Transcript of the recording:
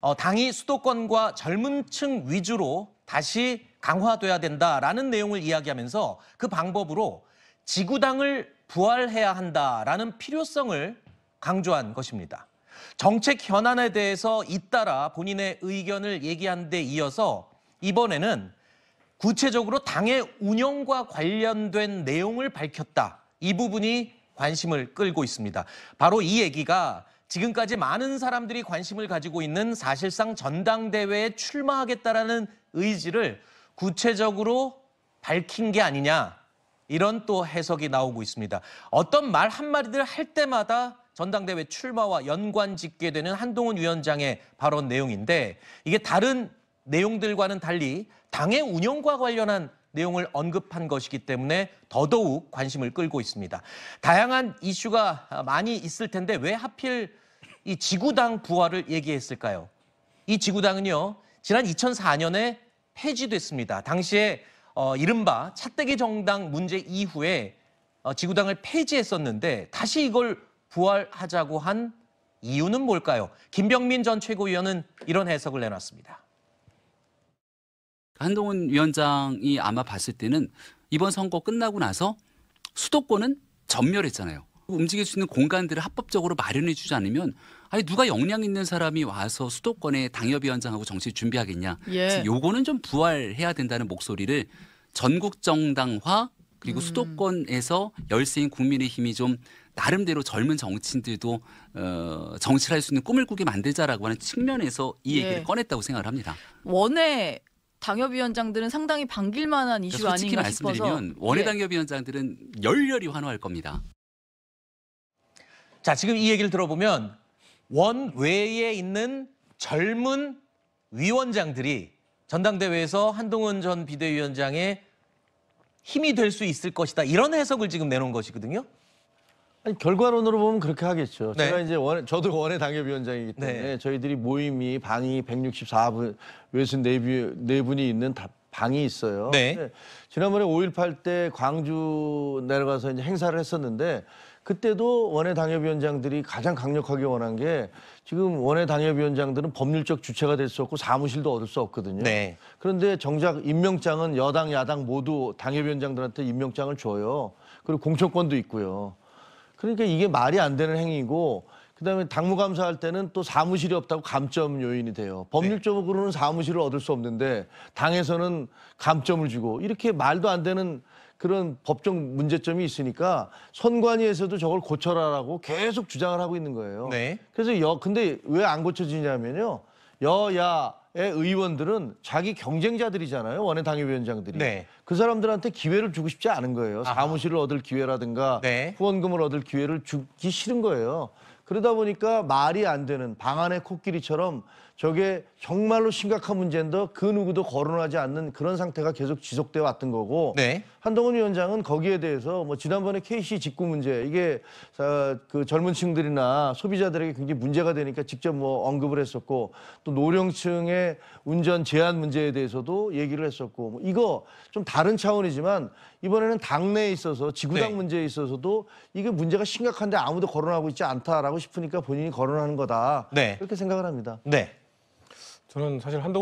어, 당이 수도권과 젊은 층 위주로 다시 강화돼야 된다라는 내용을 이야기하면서 그 방법으로 지구당을 부활해야 한다라는 필요성을 강조한 것입니다. 정책 현안에 대해서 잇따라 본인의 의견을 얘기한 데 이어서 이번에는 구체적으로 당의 운영과 관련된 내용을 밝혔다. 이 부분이 관심을 끌고 있습니다. 바로 이 얘기가 지금까지 많은 사람들이 관심을 가지고 있는 사실상 전당대회에 출마하겠다라는 의지를 구체적으로 밝힌 게 아니냐 이런 또 해석이 나오고 있습니다. 어떤 말한마디를할 때마다 전당대회 출마와 연관 짓게 되는 한동훈 위원장의 발언 내용인데 이게 다른 내용들과는 달리 당의 운영과 관련한 내용을 언급한 것이기 때문에 더더욱 관심을 끌고 있습니다. 다양한 이슈가 많이 있을 텐데 왜 하필 이 지구당 부활을 얘기했을까요? 이 지구당은요, 지난 2004년에 폐지됐습니다. 당시에 어, 이른바 차떼기 정당 문제 이후에 어, 지구당을 폐지했었는데 다시 이걸 부활하자고 한 이유는 뭘까요? 김병민 전 최고위원은 이런 해석을 내놨습니다. 한동훈 위원장이 아마 봤을 때는 이번 선거 끝나고 나서 수도권은 전멸했잖아요. 움직일 수 있는 공간들을 합법적으로 마련해 주지 않으면 아니 누가 역량 있는 사람이 와서 수도권에 당협위원장하고 정치 준비하겠냐. 예. 요거는 좀 부활해야 된다는 목소리를 전국 정당화 그리고 음. 수도권에서 열세인 국민의힘이 좀 나름대로 젊은 정치인들도 어, 정치를 할 수 있는 꿈을 꾸게 만들자라고 하는 측면에서 이 예. 얘기를 예. 꺼냈다고 생각을 합니다. 원외 당협위원장들은 상당히 반길 만한 그러니까 이슈 그러니까 솔직히 아닌가 말씀드리면 싶어서 원외 예. 당협위원장들은 열렬히 환호할 겁니다. 자, 지금 이 얘기를 들어보면 원 외에 있는 젊은 위원장들이 전당대회에서 한동훈 전 비대위원장의 힘이 될 수 있을 것이다. 이런 해석을 지금 내놓은 것이거든요. 아니, 결과론으로 보면 그렇게 하겠죠. 네. 제가 이제 원, 저도 원외 당협위원장이기 때문에 네. 저희들이 모임이 방이 164분 외순 네 분이 있는 답, 당이 있어요. 네. 지난번에 5.18 때 광주 내려가서 이제 행사를 했었는데 그때도 원외 당협위원장들이 가장 강력하게 원한 게 지금 원외 당협위원장들은 법률적 주체가 될 수 없고 사무실도 얻을 수 없거든요. 네. 그런데 정작 임명장은 여당, 야당 모두 당협위원장들한테 임명장을 줘요. 그리고 공천권도 있고요. 그러니까 이게 말이 안 되는 행위고 그다음에 당무감사할 때는 또 사무실이 없다고 감점 요인이 돼요. 법률적으로는 네. 사무실을 얻을 수 없는데 당에서는 감점을 주고 이렇게 말도 안 되는 그런 법적 문제점이 있으니까 선관위에서도 저걸 고쳐라라고 계속 주장을 하고 있는 거예요. 네. 그래서 여 근데 왜 안 고쳐지냐면요. 여야 의 의원들은 자기 경쟁자들이잖아요. 원외 당협위원장들이. 네. 그 사람들한테 기회를 주고 싶지 않은 거예요. 사무실을 얻을 기회라든가 네. 후원금을 얻을 기회를 주기 싫은 거예요. 그러다 보니까 말이 안 되는 방안의 코끼리처럼 저게 정말로 심각한 문제인데 그 누구도 거론하지 않는 그런 상태가 계속 지속돼 왔던 거고 네. 한동훈 위원장은 거기에 대해서 뭐 지난번에 KC 직구 문제 이게 그 젊은 층들이나 소비자들에게 굉장히 문제가 되니까 직접 뭐 언급을 했었고 또 노령층의 운전 제한 문제에 대해서도 얘기를 했었고 뭐 이거 좀 다른 차원이지만 이번에는 당내에 있어서 지구당 네. 문제에 있어서도 이게 문제가 심각한데 아무도 거론하고 있지 않다라고 싶으니까 본인이 거론하는 거다 네. 이렇게 생각을 합니다. 네. 저는 사실 한동